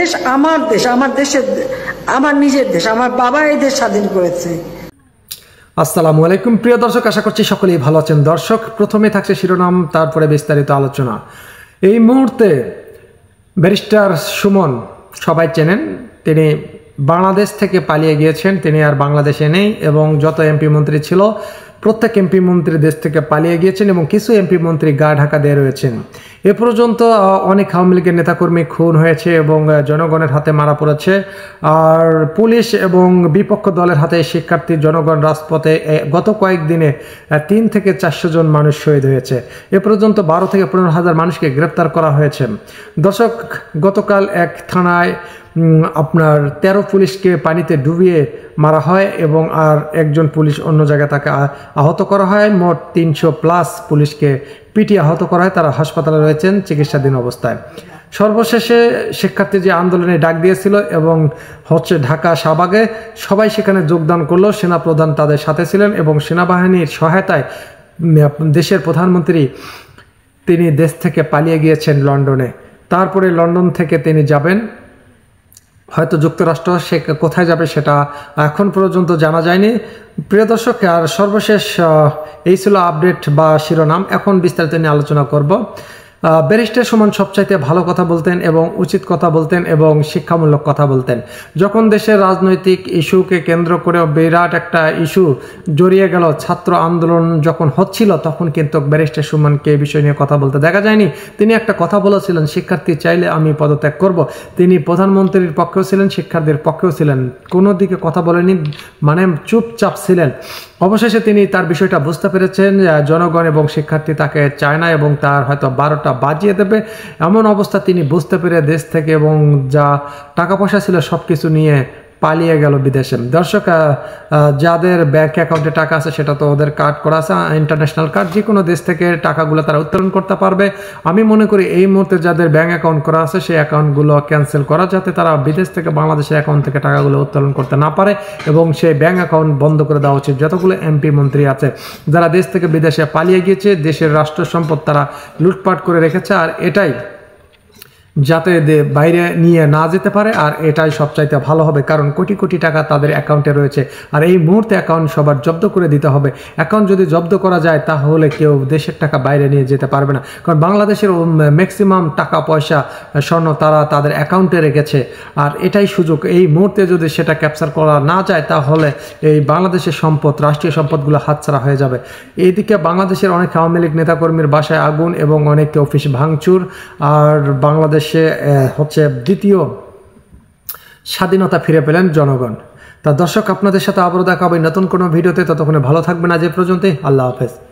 দেশ আমার দেশ আমার দেশের আমার নিজের দেশ আমার বাবা এই দেশ স্বাধীন করেছে আসসালামু আলাইকুম প্রিয় দর্শক আশা করছি সকলেই ভালো আছেন দর্শক প্রথমে থাকছে শিরোনাম তারপরে বিস্তারিত আলোচনা এই মুহূর্তে ব্যারিস্টার সুমন সবাই চেনেন তিনি বাংলাদেশ থেকে পালিয়ে গিয়েছেন তিনি আর বাংলাদেশে নেই এবং যত এমপি মন্ত্রী ছিল প্রত্যেক এমপি মন্ত্রী দেশ থেকে পালিয়ে গিয়েছেন এবং কিছু এমপি মন্ত্রী গা ঢাকা দিয়ে রয়েছেন এ পর্যন্ত অনেক আওয়ামী লীগের নেতাকর্মী খুন হয়েছে এবং জনগণের হাতে মারা পড়েছে আর পুলিশ এবং বিপক্ষ দলের হাতে শিক্ষার্থী জনগণ রাজপথে গত কয়েকদিনে তিন থেকে চারশো জন মানুষ শহীদ হয়েছে এ পর্যন্ত বারো থেকে পনেরো হাজার মানুষকে গ্রেপ্তার করা হয়েছে দর্শক গতকাল এক থানায় আপনার তেরো পুলিশকে পানিতে ডুবিয়ে মারা হয় এবং আর একজন পুলিশ অন্য জায়গায় তাকে আহত করা হয় মোট তিনশো প্লাস পুলিশকে পিটি আহত করা হয় তারা হাসপাতালে রয়েছেন চিকিৎসাধীন অবস্থায় সর্বশেষে শিক্ষার্থী যে আন্দোলনে ডাক দিয়েছিল এবং হচ্ছে ঢাকা শাহবাগে সবাই সেখানে যোগদান করলো সেনাপ্রধান তাদের সাথে ছিলেন এবং সেনাবাহিনীর সহায়তায় দেশের প্রধানমন্ত্রী তিনি দেশ থেকে পালিয়ে গিয়েছেন লন্ডনে তারপরে লন্ডন থেকে তিনি যাবেন হয়তো যুক্তরাষ্ট্র সে কোথায় যাবে সেটা এখন পর্যন্ত জানা যায়নি প্রিয় দর্শক আর সর্বশেষ এই ছিল আপডেট বা শিরোনাম এখন বিস্তারিত নিয়ে আলোচনা করব ব্যারিস্টার সুমন সবচাইতে ভালো কথা বলতেন এবং উচিত কথা বলতেন এবং শিক্ষামূলক কথা বলতেন যখন দেশের রাজনৈতিক ইস্যুকে কেন্দ্র করে বিরাট একটা ইস্যু জড়িয়ে গেল ছাত্র আন্দোলন যখন হচ্ছিল তখন কিন্তু ব্যারিস্টার সুমনকে এই বিষয় নিয়ে কথা বলতে দেখা যায়নি তিনি একটা কথা বলেছিলেন শিক্ষার্থী চাইলে আমি পদত্যাগ করব তিনি প্রধানমন্ত্রীর পক্ষেও ছিলেন শিক্ষার্থীর পক্ষেও ছিলেন কোনো দিকে কথা বলেনি মানে চুপচাপ ছিলেন অবশেষে তিনি তার বিষয়টা বুঝতে পেরেছেন জনগণ এবং শিক্ষার্থী তাকে চায় না এবং তার হয়তো বারোটা তা বাজিয়ে দেবে এমন অবস্থা তিনি বুঝতে পেরে দেশ থেকে এবং যা টাকা পয়সা ছিল সব কিছু নিয়ে পালিয়ে গেল বিদেশে দর্শক যাদের ব্যাংক অ্যাকাউন্টে টাকা আছে সেটা তো ওদের কার্ড করা আছে ইন্টারন্যাশনাল কার্ড যে কোনো দেশ থেকে টাকাগুলো তারা উত্তোলন করতে পারবে আমি মনে করি এই মুহূর্তে যাদের ব্যাংক অ্যাকাউন্ট করা আছে সেই অ্যাকাউন্টগুলো ক্যান্সেল করা যাতে তারা বিদেশ থেকে বাংলাদেশের অ্যাকাউন্ট থেকে টাকাগুলো উত্তোলন করতে না পারে এবং সেই ব্যাংক অ্যাকাউন্ট বন্ধ করে দেওয়া উচিত যতগুলো এমপি মন্ত্রী আছে যারা দেশ থেকে বিদেশে পালিয়ে গিয়েছে দেশের রাষ্ট্র সম্পদ তারা লুটপাট করে রেখেছে আর এটাই যাতে বাইরে নিয়ে না যেতে পারে আর এটাই সবচাইতে ভালো হবে কারণ কোটি কোটি টাকা তাদের অ্যাকাউন্টে রয়েছে আর এই মুহূর্তে অ্যাকাউন্ট সবার জব্দ করে দিতে হবে অ্যাকাউন্ট যদি জব্দ করা যায় তাহলে কেউ দেশের টাকা বাইরে নিয়ে যেতে পারবে না কারণ বাংলাদেশের ম্যাক্সিমাম টাকা পয়সা স্বর্ণ তারা তাদের অ্যাকাউন্টে রেখেছে আর এটাই সুযোগ এই মুহূর্তে যদি সেটা ক্যাপচার করা না যায় তাহলে এই বাংলাদেশের সম্পদ রাষ্ট্রীয় সম্পদগুলো হাতছাড়া হয়ে যাবে এইদিকে বাংলাদেশের অনেক আওয়ামী লীগ নেতাকর্মীর বাসায় আগুন এবং অনেক অফিস ভাঙচুর আর বাংলাদেশ সে হচ্ছে দ্বিতীয় স্বাধীনতা ফিরে পেলেন জনগণ তা দর্শক আপনাদের সাথে আবারও দেখা হবে নতুন কোনো ভিডিওতে ততক্ষণে ভালো থাকবেন আজ এ পর্যন্তই আল্লাহ হাফেজ